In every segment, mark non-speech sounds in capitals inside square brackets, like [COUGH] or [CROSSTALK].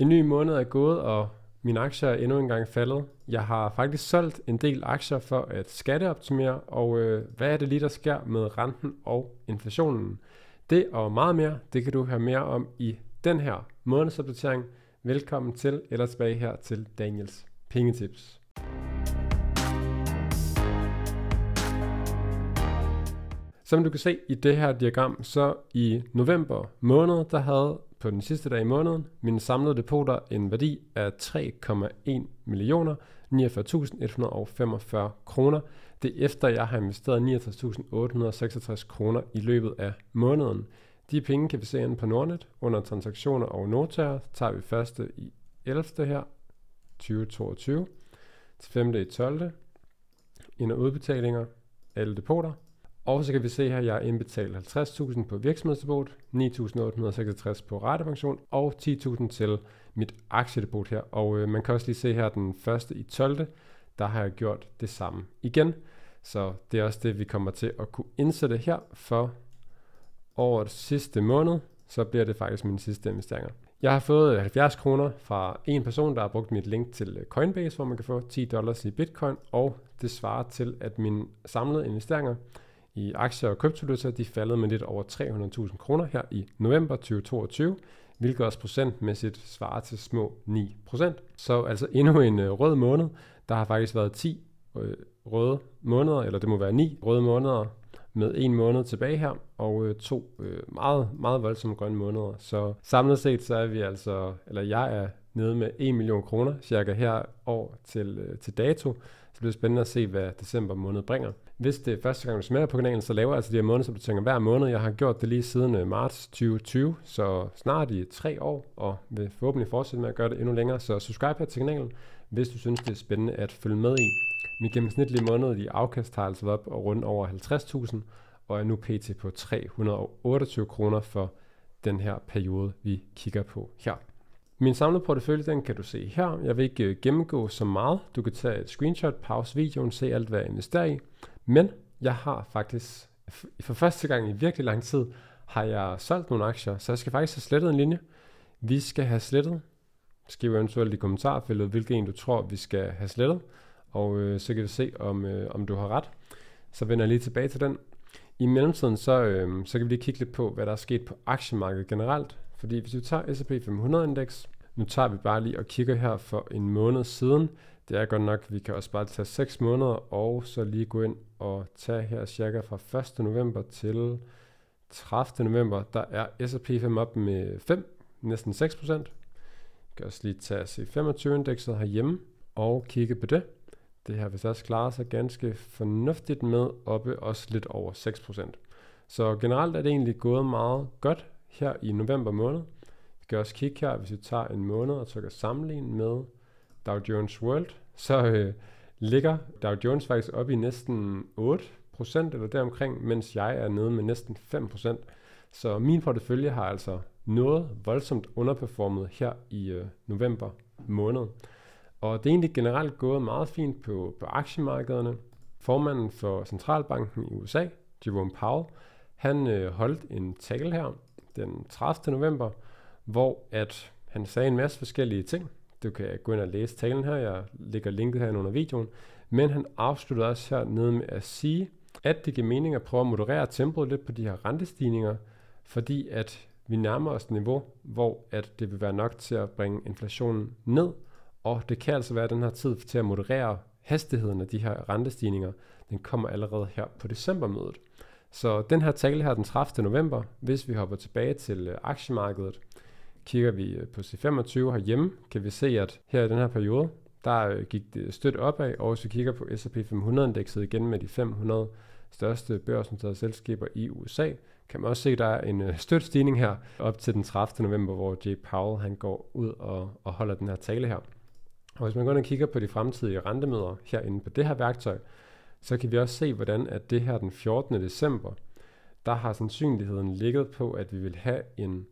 En ny måned er gået, og mine aktier er endnu engang faldet. Jeg har faktisk solgt en del aktier for at skatteoptimere, og øh, hvad er det lige, der sker med renten og inflationen? Det og meget mere, det kan du høre mere om i den her månedsopdatering. Velkommen til eller tilbage her til Daniels Pengetips. Som du kan se i det her diagram, så i november måned, der havde på den sidste dag i måneden mine samlede depoter en værdi af 3,1 millioner 49.145 kroner. Det er efter jeg har investeret 69.866 kroner i løbet af måneden. De penge kan vi se ind på Nordnet under transaktioner og notager. Tager vi første i 11. her 2022 til 5. i 12. Ind- og udbetalinger, alle depoter og så kan vi se her, at jeg har indbetalt 50.000 på virksomhedsdepot, 9.866 på ratepension og 10.000 til mit aktiedepot her. Og øh, man kan også lige se her den første i 12. Der har jeg gjort det samme igen. Så det er også det, vi kommer til at kunne indsætte her for årets sidste måned. Så bliver det faktisk mine sidste investeringer. Jeg har fået 70 øh, kroner fra en person, der har brugt mit link til øh, Coinbase, hvor man kan få 10 dollars i bitcoin, og det svarer til, at mine samlede investeringer i aktier og kryptovaluta, de faldet med lidt over 300.000 kroner her i november 2022, hvilket også procentmæssigt svarer til små 9%. Så altså endnu en øh, rød måned. Der har faktisk været 10 øh, røde måneder, eller det må være 9 røde måneder med en måned tilbage her, og øh, to meget, meget voldsomme grønne måneder. Så samlet set, så er vi altså, eller jeg er nede med 1 million kroner cirka her år til, til dato. Så det bliver spændende at se, hvad december måned bringer hvis det er første gang, du smager på kanalen, så laver jeg altså de her tænker hver måned. Jeg har gjort det lige siden øh, marts 2020, så snart i tre år, og vil forhåbentlig fortsætte med at gøre det endnu længere. Så subscribe her til kanalen, hvis du synes, det er spændende at følge med i. Min gennemsnitlige måned i afkast har altså været op og rundt over 50.000, og er nu pt. på 328 kroner for den her periode, vi kigger på her. Min samlede portefølje, den kan du se her. Jeg vil ikke øh, gennemgå så meget. Du kan tage et screenshot, pause videoen, se alt, hvad jeg investerer i. Men jeg har faktisk, for første gang i virkelig lang tid, har jeg solgt nogle aktier, så jeg skal faktisk have slettet en linje. Vi skal have slettet. Skriv eventuelt i kommentarfeltet, hvilken en du tror, vi skal have slettet. Og øh, så kan vi se, om, øh, om du har ret. Så vender jeg lige tilbage til den. I mellemtiden, så, øh, så kan vi lige kigge lidt på, hvad der er sket på aktiemarkedet generelt. Fordi hvis vi tager S&P 500-indeks, nu tager vi bare lige og kigger her for en måned siden. Det er godt nok, vi kan også bare tage 6 måneder, og så lige gå ind og tage her cirka fra 1. november til 30. november, der er S&P 5 op med 5, næsten 6%. Vi kan også lige tage C25-indekset herhjemme og kigge på det. Det her vil også klare sig ganske fornuftigt med oppe også lidt over 6%. Så generelt er det egentlig gået meget godt her i november måned. Vi kan også kigge her, hvis vi tager en måned og trykker kan sammenligne med Dow Jones World, så øh, ligger Dow Jones faktisk oppe i næsten 8 eller deromkring, mens jeg er nede med næsten 5%. Så min portefølje har altså noget voldsomt underperformet her i øh, november måned. Og det er egentlig generelt gået meget fint på, på aktiemarkederne. Formanden for centralbanken i USA, Jerome Powell, han øh, holdt en tale her, den 30. november, hvor at han sagde en masse forskellige ting. Du kan gå ind og læse talen her, jeg lægger linket her under videoen. Men han afsluttede også her nede med at sige, at det giver mening at prøve at moderere tempoet lidt på de her rentestigninger, fordi at vi nærmer os et niveau, hvor at det vil være nok til at bringe inflationen ned, og det kan altså være den her tid til at moderere hastigheden af de her rentestigninger. Den kommer allerede her på decembermødet. Så den her tale her den 30. november, hvis vi hopper tilbage til øh, aktiemarkedet, kigger vi øh, på C25 herhjemme, kan vi se, at her i den her periode, der øh, gik det stødt opad, og hvis vi kigger på S&P 500-indekset igen med de 500 største børsnoterede selskaber i USA, kan man også se, at der er en støt stigning her op til den 30. november, hvor Jay Powell han går ud og, og holder den her tale her. Og hvis man går ind og kigger på de fremtidige rentemøder herinde på det her værktøj, så kan vi også se, hvordan at det her den 14. december, der har sandsynligheden ligget på, at vi vil have en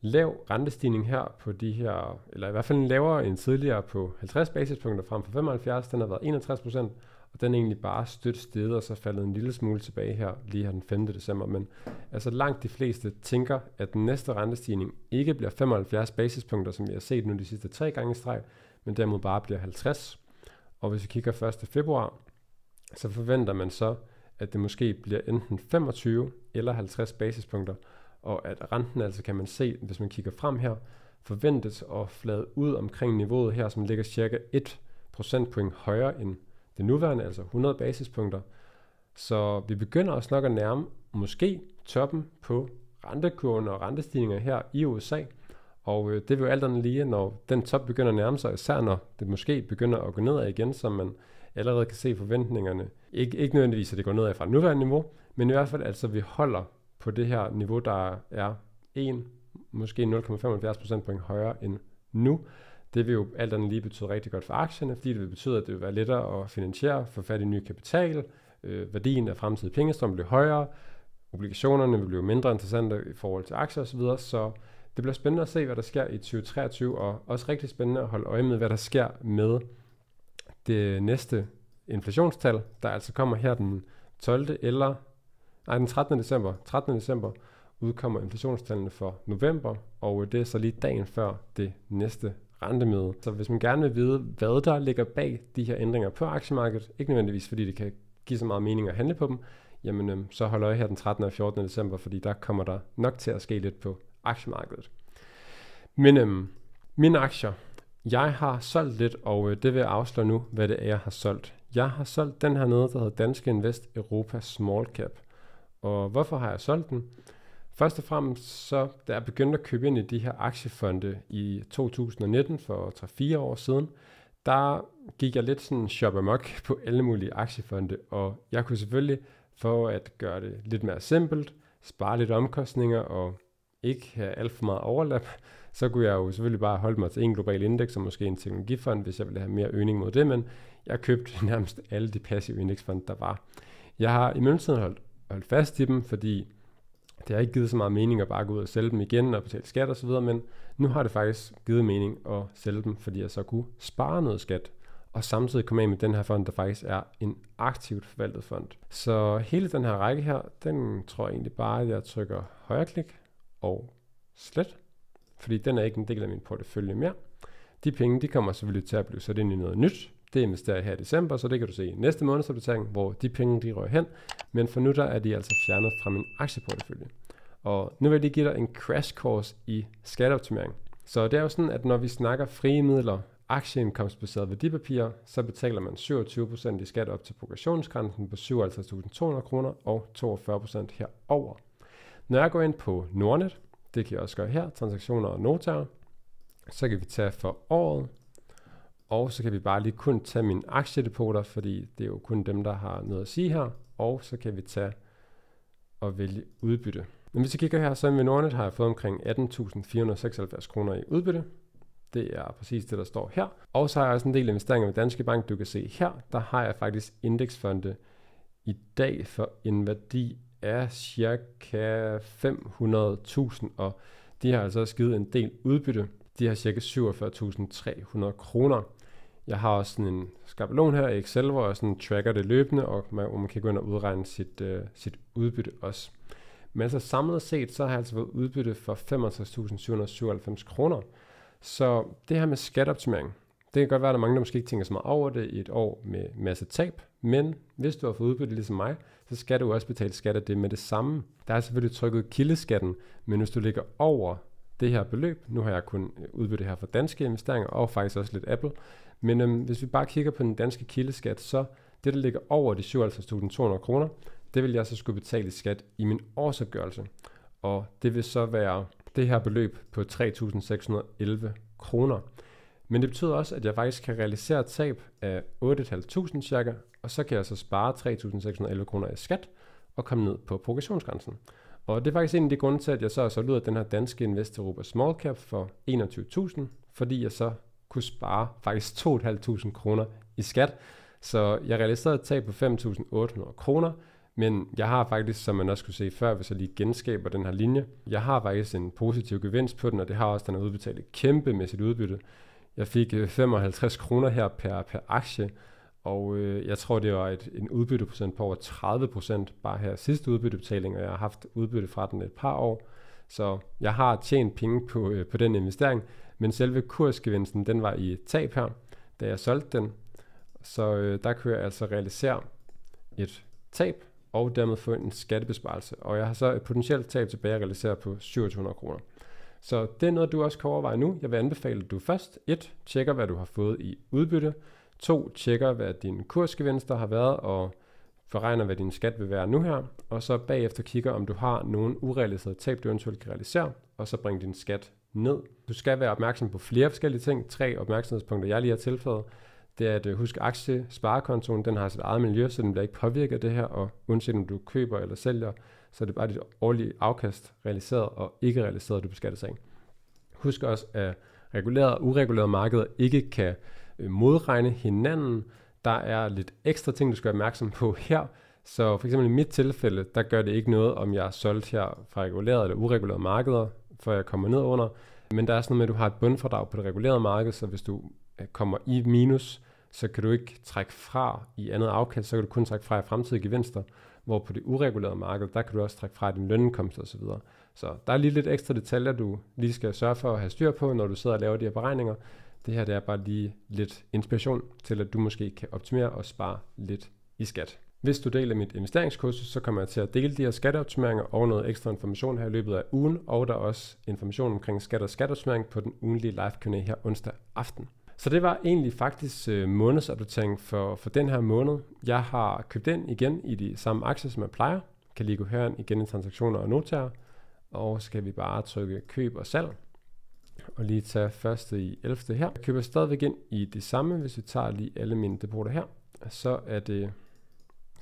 lav rentestigning her på de her, eller i hvert fald en lavere end tidligere på 50 basispunkter frem for 75, den har været 61 procent, og den er egentlig bare stødt sted og så faldet en lille smule tilbage her lige her den 5. december. Men altså langt de fleste tænker, at den næste rentestigning ikke bliver 75 basispunkter, som vi har set nu de sidste tre gange i streg, men derimod bare bliver 50. Og hvis vi kigger 1. februar, så forventer man så, at det måske bliver enten 25 eller 50 basispunkter, og at renten altså kan man se, hvis man kigger frem her, forventes at flade ud omkring niveauet her, som ligger cirka 1 procentpoint højere end det nuværende, altså 100 basispunkter. Så vi begynder også nok at nærme måske toppen på rentekurven og rentestigninger her i USA. Og øh, det vil jo alt andet lige, når den top begynder at nærme sig, især når det måske begynder at gå nedad igen, som man allerede kan se forventningerne. Ikke, ikke nødvendigvis, at det går af fra nuværende niveau, men i hvert fald, altså vi holder på det her niveau, der er 1, måske 0,75 procentpoint højere end nu. Det vil jo alt andet lige betyde rigtig godt for aktierne, fordi det vil betyde, at det vil være lettere at finansiere, få fat i ny kapital, øh, værdien af fremtidige pengestrøm bliver højere, obligationerne vil blive mindre interessante i forhold til aktier osv., så det bliver spændende at se, hvad der sker i 2023, og også rigtig spændende at holde øje med, hvad der sker med det næste inflationstal, der altså kommer her den 12. eller nej, den 13. december. 13. december udkommer inflationstallene for november, og øh, det er så lige dagen før det næste rentemøde. Så hvis man gerne vil vide, hvad der ligger bag de her ændringer på aktiemarkedet, ikke nødvendigvis fordi det kan give så meget mening at handle på dem, jamen øhm, så hold øje her den 13. og 14. december, fordi der kommer der nok til at ske lidt på aktiemarkedet. Men øhm, mine aktier jeg har solgt lidt, og øh, det vil jeg afsløre nu, hvad det er, jeg har solgt. Jeg har solgt den her nede, der hedder Danske Invest Europa Small Cap. Og hvorfor har jeg solgt den? Først og fremmest så, da jeg begyndte at købe ind i de her aktiefonde i 2019, for 3-4 år siden, der gik jeg lidt sådan shop amok [LAUGHS] på alle mulige aktiefonde, og jeg kunne selvfølgelig, for at gøre det lidt mere simpelt, spare lidt omkostninger og ikke have alt for meget overlap, så kunne jeg jo selvfølgelig bare holde mig til en global indeks og måske en teknologifond, hvis jeg ville have mere øgning mod det, men jeg købte [LAUGHS] nærmest alle de passive indeksfond, der var. Jeg har i mellemtiden holdt, holdt fast i dem, fordi det har ikke givet så meget mening at bare gå ud og sælge dem igen og betale skat osv., men nu har det faktisk givet mening at sælge dem, fordi jeg så kunne spare noget skat og samtidig komme af med den her fond, der faktisk er en aktivt forvaltet fond. Så hele den her række her, den tror jeg egentlig bare, at jeg trykker højreklik og slet fordi den er ikke en del af min portefølje mere. De penge, de kommer selvfølgelig til at blive sat ind i noget nyt. Det investerer jeg her i december, så det kan du se i næste månedsopdatering, hvor de penge, de rører hen. Men for nu der er de altså fjernet fra min aktieportefølje. Og nu vil jeg lige give dig en crash course i skatteoptimering. Så det er jo sådan, at når vi snakker frie midler, aktieindkomstbaserede værdipapirer, så betaler man 27% i skat op til progressionsgrænsen på 57.200 kr. og 42% herover. Når jeg går ind på Nordnet, det kan jeg også gøre her, transaktioner og notarer. Så kan vi tage for året, og så kan vi bare lige kun tage mine aktiedepoter, fordi det er jo kun dem, der har noget at sige her. Og så kan vi tage og vælge udbytte. Men hvis vi kigger her, så med Nordnet har jeg fået omkring 18.476 kroner i udbytte. Det er præcis det, der står her. Og så har jeg også en del investeringer med Danske Bank, du kan se her. Der har jeg faktisk indeksfonde i dag for en værdi er cirka 500.000, og de har altså også givet en del udbytte. De har cirka 47.300 kroner. Jeg har også sådan en skabelon her i Excel, hvor jeg sådan tracker det løbende, og man, hvor man kan gå ind og udregne sit, øh, sit udbytte også. Men altså samlet set, så har jeg altså fået udbytte for 65.797 kroner. Så det her med skatteoptimering, det kan godt være, at der er mange, der måske ikke tænker så meget over det i et år med masse tab, men hvis du har fået udbytte ligesom mig, så skal du også betale skat af det med det samme. Der er selvfølgelig trykket kildeskatten, men hvis du ligger over det her beløb, nu har jeg kun øh, udbytte her for danske investeringer, og faktisk også lidt Apple, men øhm, hvis vi bare kigger på den danske kildeskat, så det, der ligger over de 57.200 kroner, det vil jeg så skulle betale i skat i min årsopgørelse. Og det vil så være det her beløb på 3.611 kroner. Men det betyder også, at jeg faktisk kan realisere tab af 8.500 cirka og så kan jeg så altså spare 3.611 kroner i skat og komme ned på progressionsgrænsen. Og det er faktisk en af de grunde til, at jeg så har solgt ud af den her danske Invest Small Cap for 21.000, fordi jeg så kunne spare faktisk 2.500 kroner i skat. Så jeg realiserede et tab på 5.800 kroner, men jeg har faktisk, som man også kunne se før, hvis jeg lige genskaber den her linje, jeg har faktisk en positiv gevinst på den, og det har også den udbetalt udbetalt et sit udbytte. Jeg fik 55 øh, kroner her per, per aktie, og øh, jeg tror, det var et, en udbytteprocent på over 30 procent bare her sidste udbyttebetaling, og jeg har haft udbytte fra den et par år. Så jeg har tjent penge på, øh, på den investering, men selve kursgevinsten, den var i tab her, da jeg solgte den. Så øh, der kunne jeg altså realisere et tab, og dermed få en skattebesparelse. Og jeg har så et potentielt tab tilbage at realisere på 2700 kroner. Så det er noget, du også kan overveje nu. Jeg vil anbefale, at du først 1. tjekker, hvad du har fået i udbytte. 2. Tjekker, hvad dine kursgevinster har været, og beregner, hvad din skat vil være nu her, og så bagefter kigger, om du har nogle urealiserede tab, du eventuelt kan realisere, og så bring din skat ned. Du skal være opmærksom på flere forskellige ting. Tre opmærksomhedspunkter, jeg lige har tilføjet, det er at øh, huske aktiesparekontoen, den har sit eget miljø, så den bliver ikke påvirket af det her, og uanset om du køber eller sælger, så er det bare dit årlige afkast, realiseret og ikke realiseret, du beskattes af. Husk også, at regulerede og uregulerede markeder ikke kan Øh, modregne hinanden. Der er lidt ekstra ting, du skal være opmærksom på her. Så for eksempel i mit tilfælde, der gør det ikke noget, om jeg er solgt her fra regulerede eller uregulerede markeder, før jeg kommer ned under. Men der er sådan noget med, at du har et bundfradrag på det regulerede marked, så hvis du øh, kommer i minus, så kan du ikke trække fra i andet afkast, så kan du kun trække fra i fremtidige gevinster, hvor på det uregulerede marked, der kan du også trække fra din lønindkomst osv. Så der er lige lidt ekstra detaljer, du lige skal sørge for at have styr på, når du sidder og laver de her beregninger. Det her det er bare lige lidt inspiration til, at du måske kan optimere og spare lidt i skat. Hvis du deler mit investeringskursus, så kommer jeg til at dele de her skatteoptimeringer og noget ekstra information her i løbet af ugen, og der er også information omkring skat og skatteoptimering på den ugenlige live Q&A her onsdag aften. Så det var egentlig faktisk øh, månedsopdatering for, for den her måned. Jeg har købt ind igen i de samme aktier, som jeg plejer. Kan lige gå herind igen i transaktioner og notarer. Og så kan vi bare trykke køb og salg og lige tage første i 11. her. Jeg køber stadigvæk ind i det samme, hvis vi tager lige alle mine depoter her. Så er det, jeg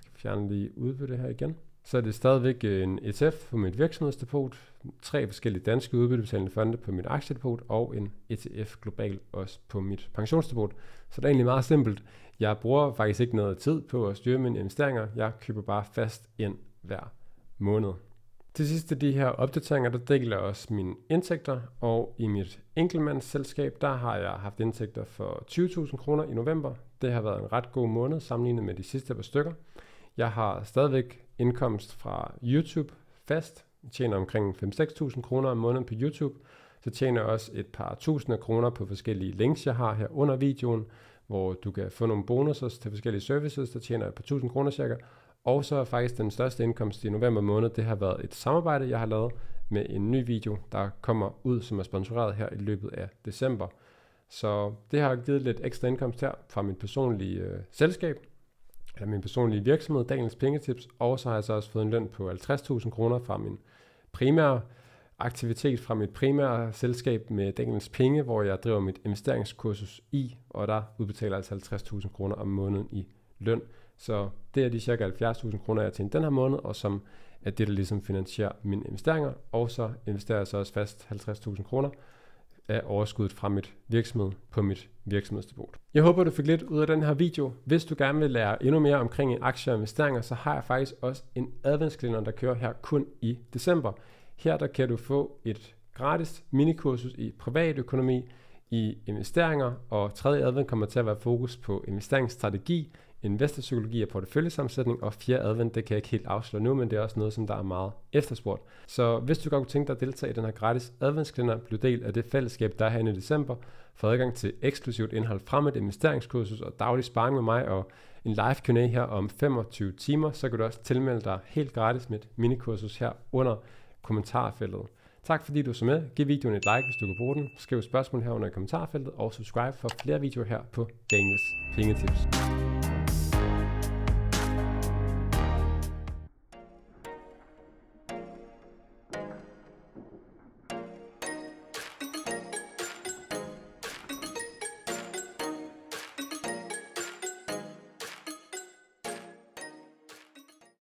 skal fjerne lige udbytte her igen. Så er det stadigvæk en ETF på mit virksomhedsdepot, tre forskellige danske udbyttebetalende fonde på mit aktiedepot og en ETF global også på mit pensionsdepot. Så det er egentlig meget simpelt. Jeg bruger faktisk ikke noget tid på at styre mine investeringer. Jeg køber bare fast ind hver måned. Til sidst de her opdateringer, der deler også mine indtægter, og i mit enkeltmandsselskab, der har jeg haft indtægter for 20.000 kroner i november. Det har været en ret god måned sammenlignet med de sidste par stykker. Jeg har stadigvæk indkomst fra YouTube fast, jeg tjener omkring 5-6.000 kroner om måneden på YouTube, så tjener jeg også et par tusinder kroner på forskellige links, jeg har her under videoen, hvor du kan få nogle bonuser til forskellige services, der tjener et par tusind kroner cirka, og så er faktisk den største indkomst i november måned, det har været et samarbejde, jeg har lavet med en ny video, der kommer ud, som er sponsoreret her i løbet af december. Så det har givet lidt ekstra indkomst her fra mit personlige øh, selskab, eller min personlige virksomhed, Dagens Pengetips, og så har jeg så også fået en løn på 50.000 kroner fra min primære aktivitet fra mit primære selskab med Dagens Penge, hvor jeg driver mit investeringskursus i, og der udbetaler altså 50.000 kroner om måneden i løn. Så det er de cirka 70.000 kroner, jeg tjener den her måned, og som er det, der ligesom finansierer mine investeringer. Og så investerer jeg så også fast 50.000 kroner af overskuddet fra mit virksomhed på mit virksomhedsdepot. Jeg håber, du fik lidt ud af den her video. Hvis du gerne vil lære endnu mere omkring aktier og investeringer, så har jeg faktisk også en adventskalender, der kører her kun i december. Her der kan du få et gratis minikursus i privatøkonomi, i investeringer, og tredje advent kommer til at være fokus på investeringsstrategi, investorpsykologi og porteføljesammensætning, og fjerde advent, det kan jeg ikke helt afsløre nu, men det er også noget, som der er meget efterspurgt. Så hvis du godt kunne tænke dig at deltage i den her gratis adventskalender, bliv del af det fællesskab, der er herinde i december, få adgang til eksklusivt indhold fra mit investeringskursus og daglig sparring med mig og en live Q&A her om 25 timer, så kan du også tilmelde dig helt gratis med et minikursus her under kommentarfeltet. Tak fordi du så med. Giv videoen et like, hvis du kan bruge den. Skriv spørgsmål her under i kommentarfeltet, og subscribe for flere videoer her på Daniels Pengetips.